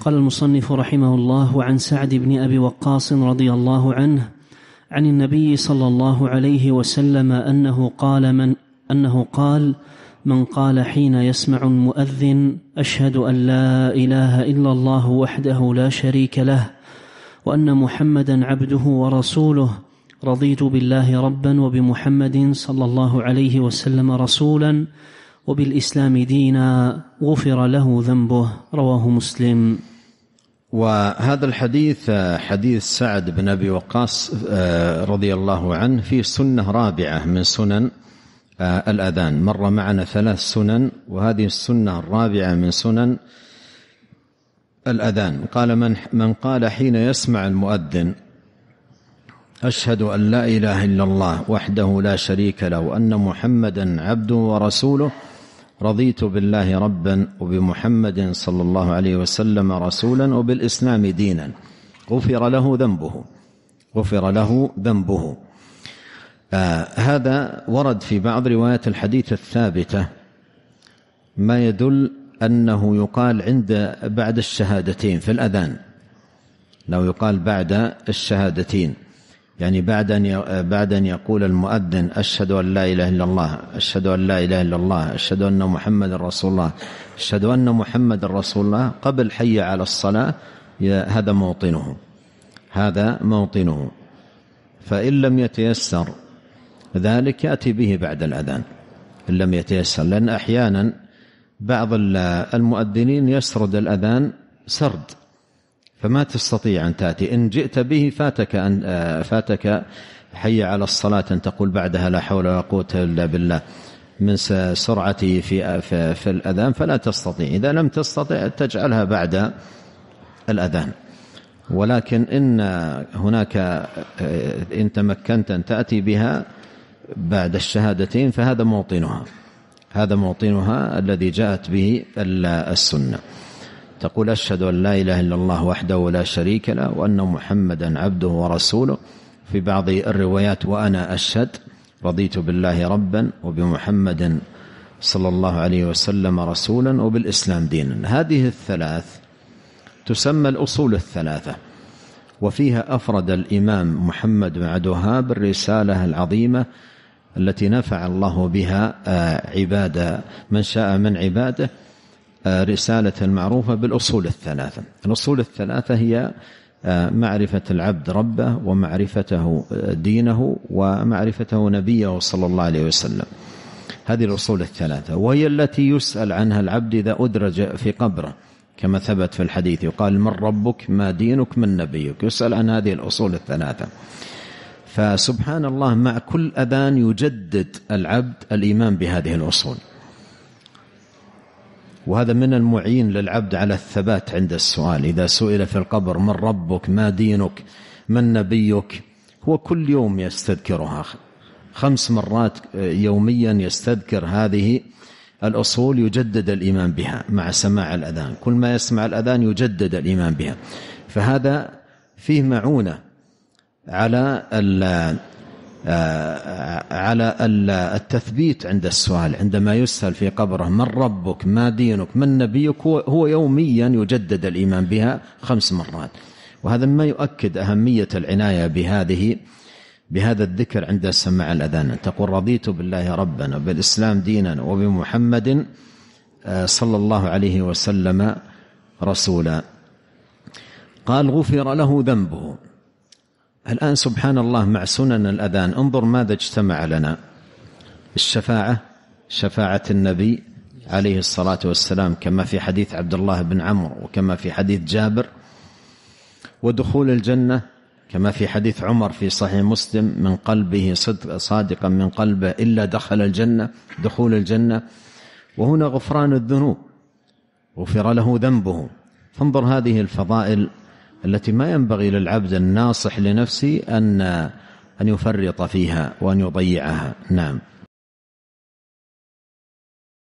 قال المصنف رحمه الله عن سعد بن أبي وقاص رضي الله عنه عن النبي صلى الله عليه وسلم أنه قال من أنه قال من قال حين يسمع المؤذن أشهد أن لا إله إلا الله وحده لا شريك له وأن محمدا عبده ورسوله رضيت بالله ربا وبمحمد صلى الله عليه وسلم رسولا وبالإسلام دينا غفر له ذنبه رواه مسلم وهذا الحديث حديث سعد بن أبي وقاص آه، رضي الله عنه في سنة رابعة من سنن آه، الأذان مر معنا ثلاث سنن وهذه السنة الرابعة من سنن الأذان قال من من قال حين يسمع المؤذن أشهد أن لا إله إلا الله وحده لا شريك له وأن محمدا عبده ورسوله رضيت بالله ربا وبمحمد صلى الله عليه وسلم رسولا وبالاسلام دينا غفر له ذنبه غفر له ذنبه آه هذا ورد في بعض روايات الحديث الثابته ما يدل انه يقال عند بعد الشهادتين في الاذان لو يقال بعد الشهادتين يعني بعد أن بعد أن يقول المؤذن أشهد أن لا إله إلا الله أشهد أن لا إله إلا الله أشهد أن محمد رسول الله أشهد أن محمد رسول الله قبل حي على الصلاة هذا موطنه هذا موطنه فإن لم يتيسر ذلك يأتي به بعد الأذان إن لم يتيسر لأن أحيانا بعض المؤذنين يسرد الأذان سرد فما تستطيع أن تأتي إن جئت به فاتك أن آه، فاتك حي على الصلاة أن تقول بعدها لا حول ولا قوة إلا بالله من سرعته في آه، في الأذان فلا تستطيع إذا لم تستطع تجعلها بعد الأذان ولكن إن هناك آه، إن تمكنت أن تأتي بها بعد الشهادتين فهذا موطنها هذا موطنها الذي جاءت به السنه تقول أشهد أن لا إله إلا الله وحده لا شريك له وأن محمدا عبده ورسوله في بعض الروايات وأنا أشهد رضيت بالله ربا وبمحمد صلى الله عليه وسلم رسولا وبالإسلام دينا هذه الثلاث تسمى الأصول الثلاثة وفيها أفرد الإمام محمد بن عبد الوهاب الرسالة العظيمة التي نفع الله بها آه، عباد من شاء من عباده آه، رسالة المعروفة بالأصول الثلاثة الأصول الثلاثة هي آه، معرفة العبد ربه ومعرفته آه، دينه ومعرفته نبيه صلى الله عليه وسلم هذه الأصول الثلاثة وهي التي يسأل عنها العبد إذا أدرج في قبره كما ثبت في الحديث يقال من ربك ما دينك من نبيك يسأل عن هذه الأصول الثلاثة فسبحان الله مع كل أذان يجدد العبد الإيمان بهذه الأصول وهذا من المعين للعبد على الثبات عند السؤال إذا سئل في القبر من ربك ما دينك من نبيك هو كل يوم يستذكرها خمس مرات يوميا يستذكر هذه الأصول يجدد الإيمان بها مع سماع الأذان كل ما يسمع الأذان يجدد الإيمان بها فهذا فيه معونة على آه، آه، على التثبيت عند السؤال عندما يسأل في قبره من ربك ما دينك من نبيك هو يوميا يجدد الإيمان بها خمس مرات وهذا ما يؤكد أهمية العناية بهذه بهذا الذكر عند سماع الأذان تقول رضيت بالله ربا وبالإسلام دينا وبمحمد آه، صلى الله عليه وسلم رسولا قال غفر له ذنبه الآن سبحان الله مع سنن الأذان انظر ماذا اجتمع لنا الشفاعة شفاعة النبي عليه الصلاة والسلام كما في حديث عبد الله بن عمرو وكما في حديث جابر ودخول الجنة كما في حديث عمر في صحيح مسلم من قلبه صدق صادقا من قلبه إلا دخل الجنة دخول الجنة وهنا غفران الذنوب غفر له ذنبه فانظر هذه الفضائل التي ما ينبغي للعبد الناصح لنفسه أن أن يفرط فيها وأن يضيعها نعم